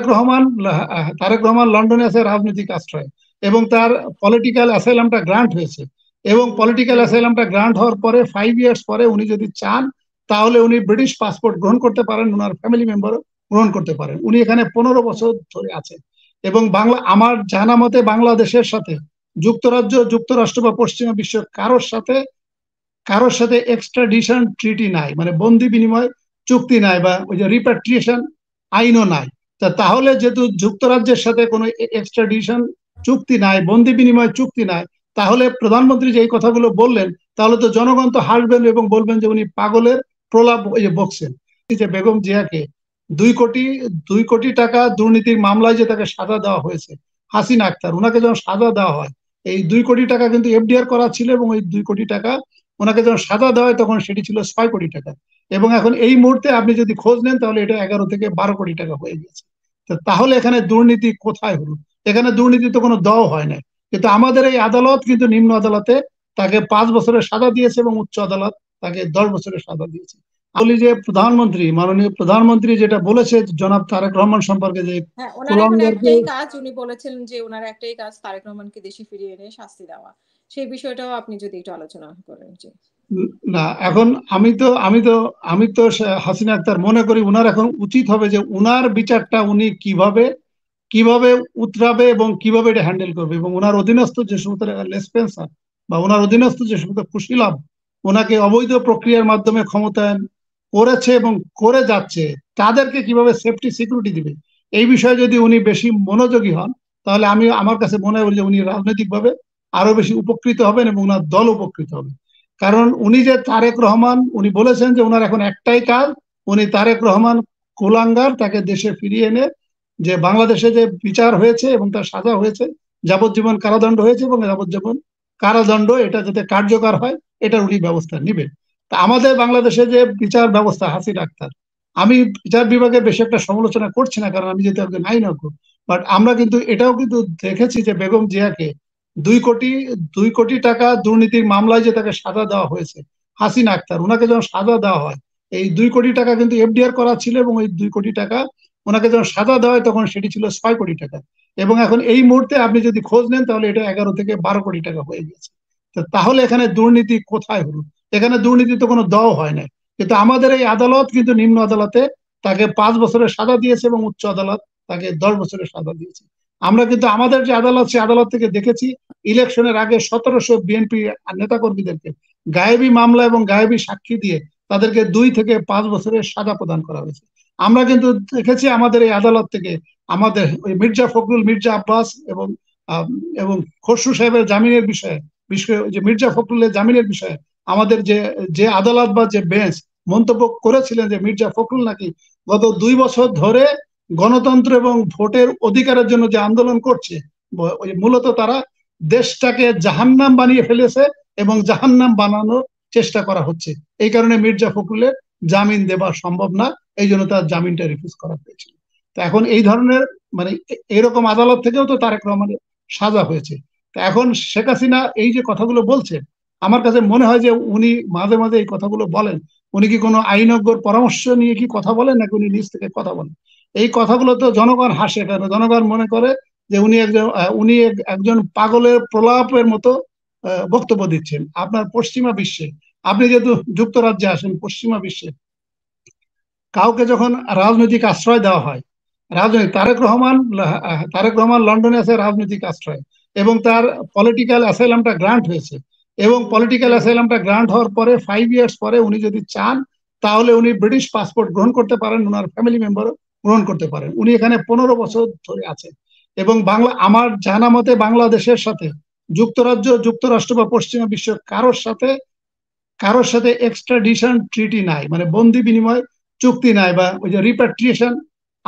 তারেক রহমান তারেক রহমান লন্ডনে আছে রাজনৈতিক আশ্রয় এবং তার পলিটিক্যাল অ্যাসাইলামটা গ্রান্ট হয়েছে এবং পলিটিক্যাল অ্যাসাইলামটা গ্রান্ট হওয়ার পরে ফাইভ ইয়ার্স পরে উনি যদি চান তাহলে উনি ব্রিটিশ পাসপোর্ট গ্রহণ করতে পারেন উনার ফ্যামিলি মেম্বার গ্রহণ করতে পারেন উনি এখানে পনেরো বছর ধরে আছেন এবং বাংলা আমার জানা মতে বাংলাদেশের সাথে যুক্তরাজ্য যুক্তরাষ্ট্র বা পশ্চিমা বিশ্ব কারোর সাথে কারোর সাথে এক্সট্রাডিশন ট্রিটি নাই মানে বন্দি বিনিময় চুক্তি নাই বা ওই যে রিপ্যাট্রিয়েশন আইনও নাই তা তাহলে যেহেতু যুক্তরাজ্যের সাথে কোনো এক্সট্রাডিশন চুক্তি নাই বন্দি বিনিময় চুক্তি নাই তাহলে প্রধানমন্ত্রী যে এই কথাগুলো বললেন তাহলে তো জনগণ তো হাসবেন এবং বলবেন যে উনি পাগলের প্রলাপ বকছেন যে বেগম জিয়াকে দুই কোটি দুই কোটি টাকা দুর্নীতির মামলায় যে তাকে সাজা দেওয়া হয়েছে হাসিনা আক্তার ওনাকে যখন সাজা দেওয়া হয় এই দুই কোটি টাকা কিন্তু এফডিআর করা ছিল এবং এই দুই কোটি টাকা ওনাকে যখন সাজা দেওয়া হয় তখন সেটি ছিল ছয় কোটি টাকা এবং এখন এই মুহূর্তে আপনি যদি খোঁজ নেন তাহলে এটা এগারো থেকে বারো কোটি টাকা হয়ে গেছে তাহলে এখানে দুর্নীতি কোথায় হলো এখানে দুর্নীতি তো কোনো দও হয় না কিন্তু আমাদের এই আদালত কিন্তু নিম্ন আদালতে তাকে পাঁচ বছরের সাজা দিয়েছে এবং উচ্চ আদালত তাকে দশ বছরের সাজা দিয়েছে বলি যে প্রধানমন্ত্রী মাননীয় প্রধানমন্ত্রী যেটা বলেছে জনাব তারেক রহমান সম্পর্কে হ্যাঁ, যে কাজ উনি বলেছেন যে ওনার একটাই কাজ তারেক রহমানকে দেশে ফিরিয়ে এনে শাস্তি দেওয়া সেই বিষয়টাও আপনি যদি একটু আলোচনা করেন না এখন আমি তো আমি তো আমি তো হাসিনা আক্তার মনে করি উনার এখন উচিত হবে যে উনার বিচারটা উনি কিভাবে কিভাবে উতরাবে এবং কিভাবে এটা হ্যান্ডেল করবে এবং ওনার অধীনস্থ যে সমস্ত লেসপেন্সার বা ওনার অধীনস্থ যে সমস্ত খুশিলাম ওনাকে অবৈধ প্রক্রিয়ার মাধ্যমে ক্ষমতায়ন করেছে এবং করে যাচ্ছে তাদেরকে কিভাবে সেফটি সিকিউরিটি দিবে এই বিষয়ে যদি উনি বেশি মনোযোগী হন তাহলে আমি আমার কাছে মনে হয় যে উনি রাজনৈতিকভাবে আরো বেশি উপকৃত হবেন এবং ওনার দল উপকৃত হবে কারণ উনি যে তারেক রহমান উনি বলেছেন যে উনার এখন একটাই কাজ উনি তারেক রহমান কুলাঙ্গার তাকে দেশে ফিরিয়ে এনে যে বাংলাদেশে যে বিচার হয়েছে এবং তার সাজা হয়েছে যাবজ্জীবন কারাদণ্ড হয়েছে এবং যাবজ্জীবন কারাদণ্ড এটা যাতে কার্যকর হয় এটার উনি ব্যবস্থা নেবেন তা আমাদের বাংলাদেশে যে বিচার ব্যবস্থা হাসি ডাক্তার আমি বিচার বিভাগে বেশি একটা সমালোচনা করছি না কারণ আমি যেহেতু নাই আইনজ্ঞ বাট আমরা কিন্তু এটাও কিন্তু দেখেছি যে বেগম জিয়াকে দুই কোটি দুই কোটি টাকা দুর্নীতির মামলায় যে তাকে সাজা দেওয়া হয়েছে হাসিনা আক্তার ওনাকে যখন সাজা দেওয়া হয় এই দুই কোটি টাকা কিন্তু এফডিআর করা ছিল এবং ওই দুই কোটি টাকা ওনাকে যখন সাজা দেওয়া হয় তখন সেটি ছিল ছয় কোটি টাকা এবং এখন এই মুহূর্তে আপনি যদি খোঁজ নেন তাহলে এটা এগারো থেকে বারো কোটি টাকা হয়ে গেছে তাহলে এখানে দুর্নীতি কোথায় হলো এখানে দুর্নীতি তো কোনো দাও হয় না কিন্তু আমাদের এই আদালত কিন্তু নিম্ন আদালতে তাকে পাঁচ বছরের সাজা দিয়েছে এবং উচ্চ আদালত তাকে দশ বছরের সাজা দিয়েছে আমরা কিন্তু আমাদের যে আদালত সে আদালত থেকে দেখেছি ইলেকশনের আগে সতেরোশো বিএনপি নেতাকর্মীদেরকে গায়েবী মামলা এবং গায়েবী সাক্ষী দিয়ে তাদেরকে দুই থেকে পাঁচ বছরের সাজা প্রদান করা হয়েছে আমরা কিন্তু দেখেছি আমাদের এই আদালত থেকে আমাদের ওই মির্জা ফখরুল মির্জা আব্বাস এবং এবং খসরু সাহেবের জামিনের বিষয়ে বিষয়ে যে মির্জা ফখরুলের জামিনের বিষয়ে আমাদের যে যে আদালত বা যে বেঞ্চ মন্তব্য করেছিলেন যে মির্জা ফখরুল নাকি গত দুই বছর ধরে গণতন্ত্র এবং ভোটের অধিকারের জন্য যে আন্দোলন করছে মূলত তারা দেশটাকে জাহান্নাম বানিয়ে ফেলেছে এবং জাহান্নাম বানানোর চেষ্টা করা হচ্ছে এই কারণে মির্জা ফখরুলের জামিন দেওয়া সম্ভব না এই জন্য তার জামিনটা রিফিউজ করা হয়েছিল তো এখন এই ধরনের মানে এরকম আদালত থেকেও তো তারেক রহমানের সাজা হয়েছে তো এখন শেখ হাসিনা এই যে কথাগুলো বলছেন আমার কাছে মনে হয় যে উনি মাঝে মাঝে এই কথাগুলো বলেন উনি কি কোনো আইনজ্ঞর পরামর্শ নিয়ে কি কথা বলেন নাকি উনি নিজ থেকে কথা বলেন এই কথাগুলো তো জনগণ হাসে কেন জনগণ মনে করে যে উনি একজন উনি একজন পাগলের প্রলাপের মতো বক্তব্য দিচ্ছেন আপনার পশ্চিমা বিশ্বে আপনি যেহেতু যুক্তরাজ্যে আসেন পশ্চিমা বিশ্বে কাউকে যখন রাজনৈতিক আশ্রয় দেওয়া হয় রাজনৈতিক তারেক রহমান তারেক রহমান লন্ডনে আছে রাজনৈতিক আশ্রয় এবং তার পলিটিক্যাল অ্যাসাইলামটা গ্রান্ট হয়েছে এবং পলিটিক্যাল অ্যাসাইলামটা গ্রান্ট হওয়ার পরে ফাইভ ইয়ার্স পরে উনি যদি চান তাহলে উনি ব্রিটিশ পাসপোর্ট গ্রহণ করতে পারেন ওনার ফ্যামিলি মেম্বারও পূরণ করতে পারেন উনি এখানে পনেরো বছর ধরে আছেন এবং বাংলা আমার জানা মতে বাংলাদেশের সাথে যুক্তরাজ্য যুক্তরাষ্ট্র বা পশ্চিমা বিশ্ব কারোর সাথে কারোর সাথে এক্সট্রাডিশন ট্রিটি নাই মানে বন্দি বিনিময় চুক্তি নাই বা ওই যে রিপ্যাট্রিয়েশন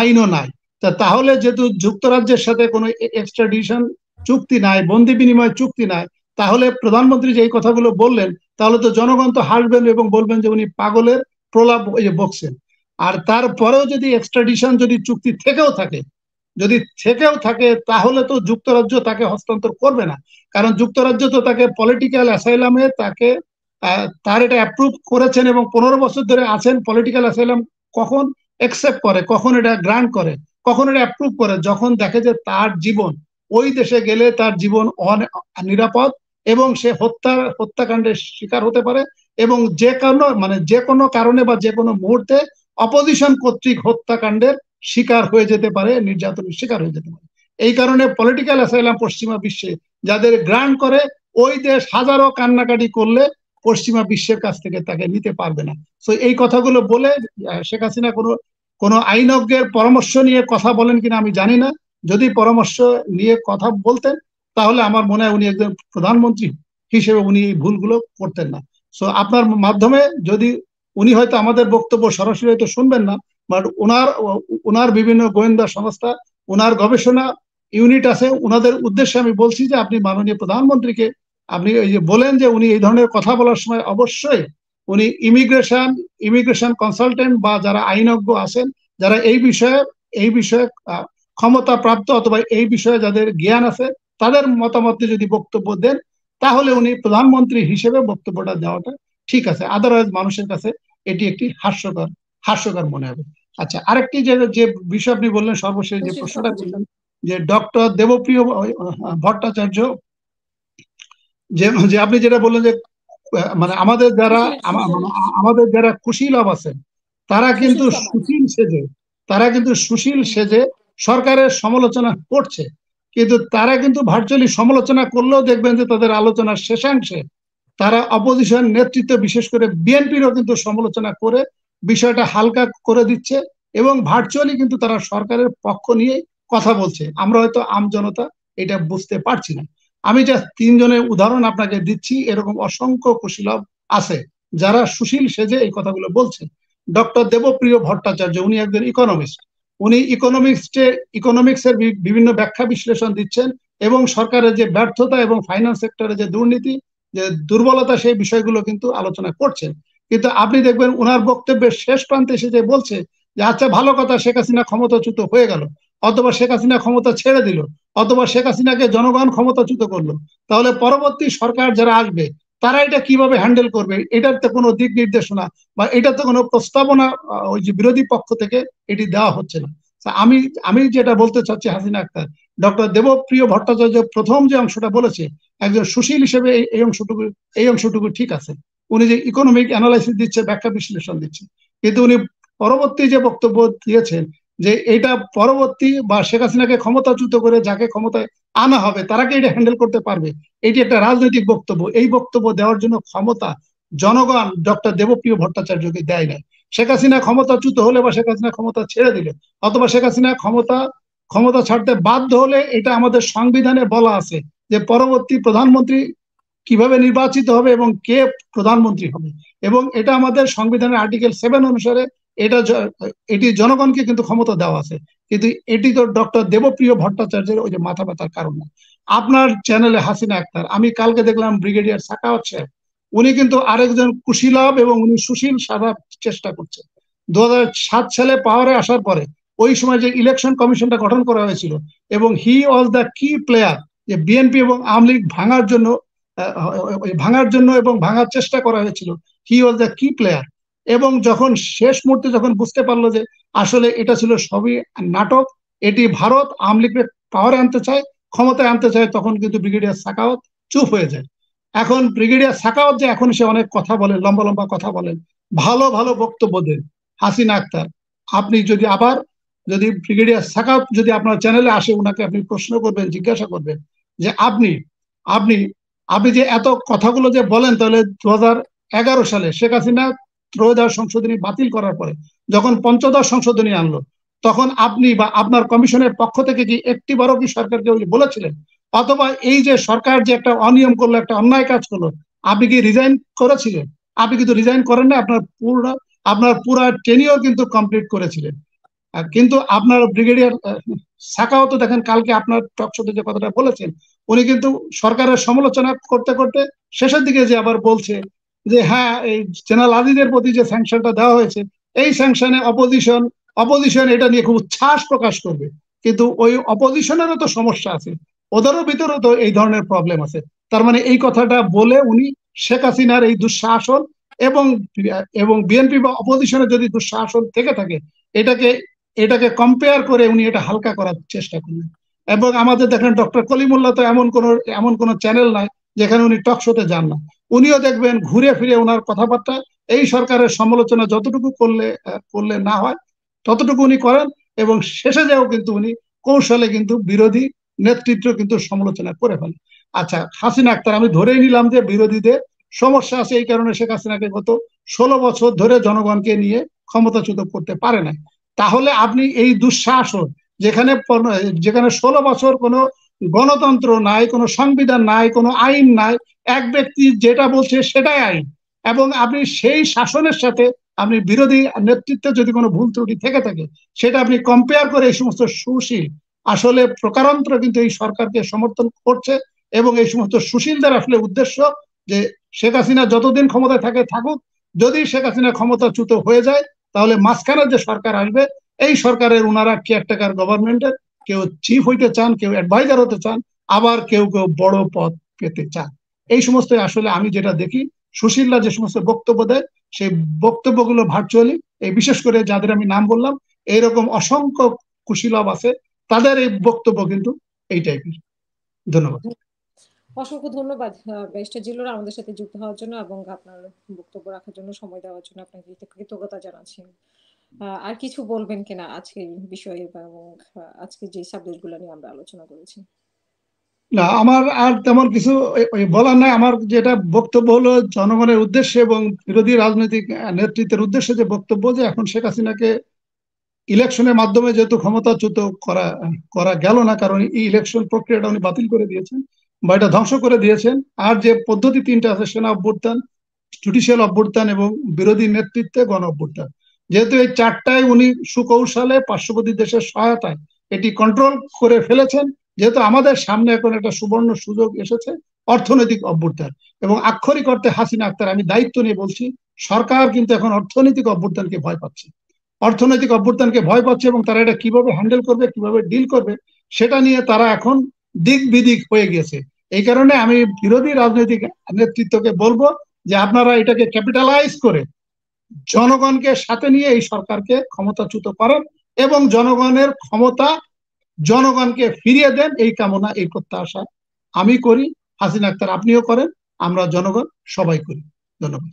আইনও নাই তা তাহলে যেহেতু যুক্তরাজ্যের সাথে কোনো এক্সট্রাডিশন চুক্তি নাই বন্দি বিনিময় চুক্তি নাই তাহলে প্রধানমন্ত্রী যে এই কথাগুলো বললেন তাহলে তো জনগণ তো হাসবেন এবং বলবেন যে উনি পাগলের প্রলাপ বকছেন আর তারপরেও যদি এক্সট্রাডিশন যদি চুক্তি থেকেও থাকে যদি থেকেও থাকে তাহলে তো যুক্তরাজ্য তাকে হস্তান্তর করবে না কারণ যুক্তরাজ্য তো তাকে পলিটিক্যাল অ্যাসাইলামে তাকে তার এটা অ্যাপ্রুভ করেছেন এবং পনেরো বছর ধরে আছেন পলিটিক্যাল অ্যাসাইলাম কখন একসেপ্ট করে কখন এটা গ্রান্ট করে কখন এটা অ্যাপ্রুভ করে যখন দেখে যে তার জীবন ওই দেশে গেলে তার জীবন নিরাপদ এবং সে হত্যার হত্যাকাণ্ডের শিকার হতে পারে এবং যে কোনো মানে যে কোনো কারণে বা যে কোনো মুহূর্তে অপোজিশন কর্তৃক হত্যাকাণ্ডের শিকার হয়ে যেতে পারে নির্যাতনের শিকার হয়ে যেতে পারে এই কারণে পলিটিক্যাল অ্যাসাইলাম পশ্চিমা বিশ্বে যাদের গ্রান্ট করে ওই দেশ হাজারো কান্নাকাটি করলে পশ্চিমা বিশ্বের কাছ থেকে তাকে নিতে পারবে না তো এই কথাগুলো বলে শেখ হাসিনা কোনো কোনো আইনজ্ঞের পরামর্শ নিয়ে কথা বলেন কিনা আমি জানি না যদি পরামর্শ নিয়ে কথা বলতেন তাহলে আমার মনে হয় উনি একজন প্রধানমন্ত্রী হিসেবে উনি এই ভুলগুলো করতেন না তো আপনার মাধ্যমে যদি উনি হয়তো আমাদের বক্তব্য সরাসরি হয়তো শুনবেন না বাট ওনার ওনার বিভিন্ন গোয়েন্দা সংস্থা ওনার গবেষণা ইউনিট আছে ওনাদের উদ্দেশ্যে আমি বলছি যে আপনি মাননীয় প্রধানমন্ত্রীকে আপনি ওই যে বলেন যে উনি এই ধরনের কথা বলার সময় অবশ্যই উনি ইমিগ্রেশন ইমিগ্রেশন কনসালটেন্ট বা যারা আইনজ্ঞ আছেন যারা এই বিষয়ে এই বিষয়ে ক্ষমতা প্রাপ্ত অথবা এই বিষয়ে যাদের জ্ঞান আছে তাদের মতামতে যদি বক্তব্য দেন তাহলে উনি প্রধানমন্ত্রী হিসেবে বক্তব্যটা দেওয়াটা ঠিক আছে আদারওয়াইজ মানুষের কাছে এটি একটি হাস্যকর হাস্যকর মনে হবে আচ্ছা আরেকটি যে যে বিষয় আপনি বললেন সর্বশেষ যে প্রশ্নটা করলেন যে ডক্টর দেবপ্রিয় ভট্টাচার্য যে যে আপনি যেটা বললেন যে মানে আমাদের যারা আমাদের যারা কুশীল আছেন তারা কিন্তু সুশীল সেজে তারা কিন্তু সুশীল সেজে সরকারের সমালোচনা করছে কিন্তু তারা কিন্তু ভার্চুয়ালি সমালোচনা করলেও দেখবেন যে তাদের আলোচনার শেষাংশে তারা অপোজিশন নেতৃত্ব বিশেষ করে বিএনপিরও কিন্তু সমালোচনা করে বিষয়টা হালকা করে দিচ্ছে এবং ভার্চুয়ালি কিন্তু তারা সরকারের পক্ষ নিয়ে কথা বলছে আমরা হয়তো আমজনতা এটা বুঝতে পারছি না আমি যা তিনজনের উদাহরণ আপনাকে দিচ্ছি এরকম অসংখ্য কুশীলভ আছে যারা সুশীল সেজে এই কথাগুলো বলছে ডক্টর দেবপ্রিয় ভট্টাচার্য উনি একজন ইকোনমিস্ট উনি ইকোনমিক্স এর বিভিন্ন ব্যাখ্যা বিশ্লেষণ দিচ্ছেন এবং সরকারের যে ব্যর্থতা এবং ফাইন্যান্স সেক্টরে যে দুর্নীতি যে দুর্বলতা সেই বিষয়গুলো কিন্তু আলোচনা করছে কিন্তু আপনি দেখবেন ওনার বক্তব্যের শেষ প্রান্তে এসে যে বলছে যে আচ্ছা ভালো কথা শেখ হাসিনা ক্ষমতাচ্যুত হয়ে গেল অথবা শেখ হাসিনা ক্ষমতা ছেড়ে দিল অথবা শেখ হাসিনাকে জনগণ ক্ষমতাচ্যুত করলো তাহলে পরবর্তী সরকার যারা আসবে তারা এটা কিভাবে হ্যান্ডেল করবে এটার তো কোনো দিক নির্দেশনা বা এটা তো কোনো প্রস্তাবনা ওই যে বিরোধী পক্ষ থেকে এটি দেওয়া হচ্ছে না আমি আমি যেটা বলতে চাচ্ছি হাসিনা আক্তার ডক্টর দেবপ্রিয় ভট্টাচার্য প্রথম যে অংশটা বলেছে একজন সুশীল হিসেবে এই অংশটুকু এই অংশটুকু ঠিক আছে উনি যে ইকোনমিক অ্যানালাইসিস দিচ্ছে ব্যাখ্যা বিশ্লেষণ দিচ্ছে কিন্তু উনি পরবর্তী যে বক্তব্য দিয়েছেন যে এটা পরবর্তী বা শেখ হাসিনাকে ক্ষমতাচ্যুত করে যাকে ক্ষমতায় আনা হবে তারাকে এটা হ্যান্ডেল করতে পারবে এটি একটা রাজনৈতিক বক্তব্য এই বক্তব্য দেওয়ার জন্য ক্ষমতা জনগণ ডক্টর দেবপ্রিয় ভট্টাচার্যকে দেয় নাই শেখ হাসিনা ক্ষমতাচ্যুত হলে বা শেখ হাসিনা ক্ষমতা ছেড়ে দিলে অথবা শেখ হাসিনা ক্ষমতা ক্ষমতা ছাড়তে বাধ্য হলে এটা আমাদের সংবিধানে বলা আছে যে পরবর্তী প্রধানমন্ত্রী কিভাবে নির্বাচিত হবে এবং কে প্রধানমন্ত্রী হবে এবং এটা আমাদের সংবিধানের আর্টিকেল সেভেন অনুসারে এটা এটি জনগণকে কিন্তু ক্ষমতা দেওয়া আছে কিন্তু এটি তো ডক্টর দেবপ্রিয় ভট্টাচার্যের ওই যে মাথা ব্যথার কারণ না আপনার চ্যানেলে হাসিনা আক্তার আমি কালকে দেখলাম ব্রিগেডিয়ার সাকাওয়াত সাহেব উনি কিন্তু আরেকজন কুশীলাভ এবং উনি সুশীল সাধার চেষ্টা করছেন দু সালে পাওয়ারে আসার পরে ওই সময় যে ইলেকশন কমিশনটা গঠন করা হয়েছিল এবং he was the key player যে বিএনপি এবং আওয়ামী লীগ ভাঙার জন্য ভাঙার জন্য এবং ভাঙার চেষ্টা করা হয়েছিল হি ওয়াজ দ্য কি প্লেয়ার এবং যখন শেষ মুহূর্তে যখন বুঝতে পারলো যে আসলে এটা ছিল সবই নাটক এটি ভারত আওয়ামী লীগের পাওয়ারে আনতে চায় ক্ষমতায় আনতে চায় তখন কিন্তু ব্রিগেডিয়ার সাকাওয়াত চুপ হয়ে যায় এখন ব্রিগেডিয়ার সাকাওয়াত যে এখন সে অনেক কথা বলেন লম্বা লম্বা কথা বলেন ভালো ভালো বক্তব্য দেন হাসিনা আক্তার আপনি যদি আবার যদি ব্রিগেডিয়ার সাকাপ যদি আপনার চ্যানেলে আসে ওনাকে আপনি প্রশ্ন করবেন জিজ্ঞাসা করবেন যে আপনি আপনি আপনি যে এত কথাগুলো যে বলেন তাহলে দু এগারো সালে শেখ হাসিনা ত্রয়োদশ সংশোধনী বাতিল করার পরে যখন পঞ্চদশ সংশোধনী আনলো তখন আপনি বা আপনার কমিশনের পক্ষ থেকে কি একটি বারো কি সরকারকে বলেছিলেন অথবা এই যে সরকার যে একটা অনিয়ম করলো একটা অন্যায় কাজ করলো আপনি কি রিজাইন করেছিলেন আপনি কিন্তু রিজাইন করেন না আপনার পুরো আপনার পুরা টেনিও কিন্তু কমপ্লিট করেছিলেন কিন্তু আপনার ব্রিগেডিয়ার সাকাও তো দেখেন কালকে আপনার টক শোতে যে কথাটা বলেছেন উনি কিন্তু সরকারের সমালোচনা করতে করতে শেষের দিকে যে আবার বলছে যে হ্যাঁ এই জেনারেল আজিজের প্রতি যে স্যাংশনটা দেওয়া হয়েছে এই স্যাংশনে অপোজিশন অপোজিশন এটা নিয়ে খুব উচ্ছ্বাস প্রকাশ করবে কিন্তু ওই অপোজিশনেরও তো সমস্যা আছে ওদেরও ভিতরেও তো এই ধরনের প্রবলেম আছে তার মানে এই কথাটা বলে উনি শেখ হাসিনার এই দুঃশাসন এবং এবং বিএনপি বা অপোজিশনের যদি দুঃশাসন থেকে থাকে এটাকে এটাকে কম্পেয়ার করে উনি এটা হালকা করার চেষ্টা করলেন এবং আমাদের দেখেন ডক্টর কলিমুল্লাহ তো এমন কোন এমন কোন চ্যানেল নাই যেখানে উনি টক শোতে যান না উনিও দেখবেন ঘুরে ফিরে ওনার কথাবার্তা এই সরকারের সমালোচনা যতটুকু করলে করলে না হয় ততটুকু উনি করেন এবং শেষে যাও কিন্তু উনি কৌশলে কিন্তু বিরোধী নেতৃত্ব কিন্তু সমালোচনা করে ফেলেন আচ্ছা হাসিনা আক্তার আমি ধরেই নিলাম যে বিরোধীদের সমস্যা আছে এই কারণে শেখ হাসিনাকে গত ষোলো বছর ধরে জনগণকে নিয়ে ক্ষমতাচ্যুত করতে পারে নাই তাহলে আপনি এই দুঃশাসন যেখানে যেখানে ষোলো বছর কোনো গণতন্ত্র নাই কোনো সংবিধান নাই কোনো আইন নাই এক ব্যক্তি যেটা বলছে সেটাই আইন এবং আপনি সেই শাসনের সাথে আপনি বিরোধী নেতৃত্বে যদি কোনো ভুল ত্রুটি থেকে থাকে সেটা আপনি কম্পেয়ার করে এই সমস্ত সুশীল আসলে প্রকারান্তর কিন্তু এই সরকারকে সমর্থন করছে এবং এই সমস্ত সুশীলদের আসলে উদ্দেশ্য যে শেখ হাসিনা যতদিন ক্ষমতায় থাকে থাকুক যদি শেখ হাসিনা ক্ষমতাচ্যুত হয়ে যায় তাহলে মাঝখানে যে সরকার আসবে এই সরকারের ওনারা কি একটা কার গভর্নমেন্টের কেউ চিফ হইতে চান কেউ অ্যাডভাইজার হতে চান আবার কেউ কেউ বড় পদ পেতে চান এই সমস্ত আসলে আমি যেটা দেখি সুশীলরা যে সমস্ত বক্তব্য দেয় সেই বক্তব্যগুলো ভার্চুয়ালি এই বিশেষ করে যাদের আমি নাম বললাম এইরকম অসংখ্য কুশীলভ আছে তাদের এই বক্তব্য কিন্তু এই টাইপের ধন্যবাদ অসংখ্য ধন্যবাদ ব্যারিস্টার জিলোরা আমাদের সাথে যুক্ত হওয়ার জন্য এবং আপনার বক্তব্য রাখার জন্য সময় দেওয়ার জন্য আপনাকে কৃতজ্ঞতা জানাচ্ছি আর কিছু বলবেন কিনা আজকে বিষয়ে এবং আজকে যে সাবজেক্টগুলো নিয়ে আমরা আলোচনা করেছি না আমার আর তেমন কিছু বলার নাই আমার যেটা বক্তব্য হলো জনগণের উদ্দেশ্যে এবং বিরোধী রাজনৈতিক নেতৃত্বের উদ্দেশ্যে যে বক্তব্য যে এখন শেখ হাসিনাকে ইলেকশনের মাধ্যমে যেহেতু ক্ষমতাচ্যুত করা করা গেল না কারণ এই ইলেকশন প্রক্রিয়াটা উনি বাতিল করে দিয়েছেন বা এটা ধ্বংস করে দিয়েছেন আর যে পদ্ধতি তিনটা আছে সেনা অভ্যুত্থান জুডিশিয়াল অভ্যুত্থান এবং বিরোধী নেতৃত্বে গণ অভ্যুত্থান যেহেতু এই চারটায় উনি সুকৌশলে পার্শ্ববর্তী দেশের সহায়তায় এটি কন্ট্রোল করে ফেলেছেন যেহেতু আমাদের সামনে এখন একটা সুবর্ণ সুযোগ এসেছে অর্থনৈতিক অভ্যুত্থান এবং আক্ষরিক অর্থে হাসিনা আক্তার আমি দায়িত্ব নিয়ে বলছি সরকার কিন্তু এখন অর্থনৈতিক অভ্যুত্থানকে ভয় পাচ্ছে অর্থনৈতিক অভ্যুত্থানকে ভয় পাচ্ছে এবং তারা এটা কিভাবে হ্যান্ডেল করবে কিভাবে ডিল করবে সেটা নিয়ে তারা এখন দিক বিদিক হয়ে গেছে এই কারণে আমি বিরোধী রাজনৈতিক নেতৃত্বকে বলবো যে আপনারা এটাকে ক্যাপিটালাইজ করে জনগণকে সাথে নিয়ে এই সরকারকে ক্ষমতাচ্যুত করেন এবং জনগণের ক্ষমতা জনগণকে ফিরিয়ে দেন এই কামনা এই প্রত্যাশা আমি করি হাসিনা আক্তার আপনিও করেন আমরা জনগণ সবাই করি ধন্যবাদ